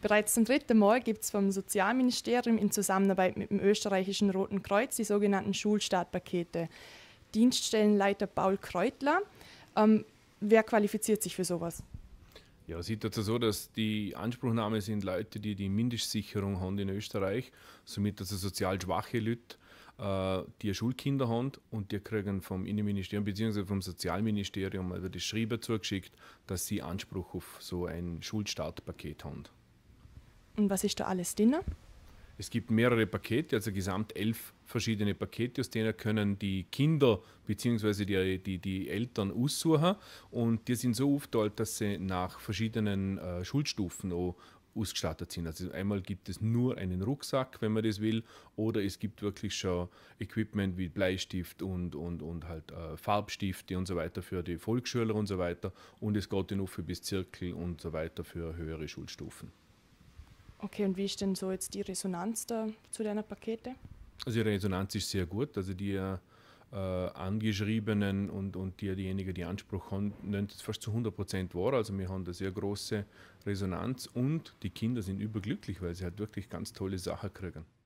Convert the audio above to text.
Bereits zum dritten Mal gibt es vom Sozialministerium in Zusammenarbeit mit dem österreichischen Roten Kreuz die sogenannten Schulstartpakete. Dienststellenleiter Paul Kreutler. Ähm, wer qualifiziert sich für sowas? Ja, es ist also so, dass die Anspruchnahme sind Leute, die die Mindestsicherung haben in Österreich, somit also sozial schwache Leute, äh, die Schulkinder haben und die kriegen vom Innenministerium bzw. vom Sozialministerium also das Schreiben zugeschickt, dass sie Anspruch auf so ein Schulstartpaket haben. Und was ist da alles drin? Es gibt mehrere Pakete, also gesamt elf verschiedene Pakete, aus denen können die Kinder bzw. Die, die, die Eltern aussuchen. Und die sind so aufgeteilt, dass sie nach verschiedenen äh, Schulstufen auch ausgestattet sind. Also einmal gibt es nur einen Rucksack, wenn man das will, oder es gibt wirklich schon Equipment wie Bleistift und, und, und halt äh, Farbstifte und so weiter für die Volksschüler und so weiter. Und es geht dann auch für bis Zirkel und so weiter für höhere Schulstufen. Okay, und wie ist denn so jetzt die Resonanz da zu deiner Pakete? Also die Resonanz ist sehr gut. Also die äh, Angeschriebenen und, und die, diejenigen, die Anspruch haben, nehmen das fast zu 100 wahr. Also wir haben da sehr große Resonanz und die Kinder sind überglücklich, weil sie halt wirklich ganz tolle Sachen kriegen.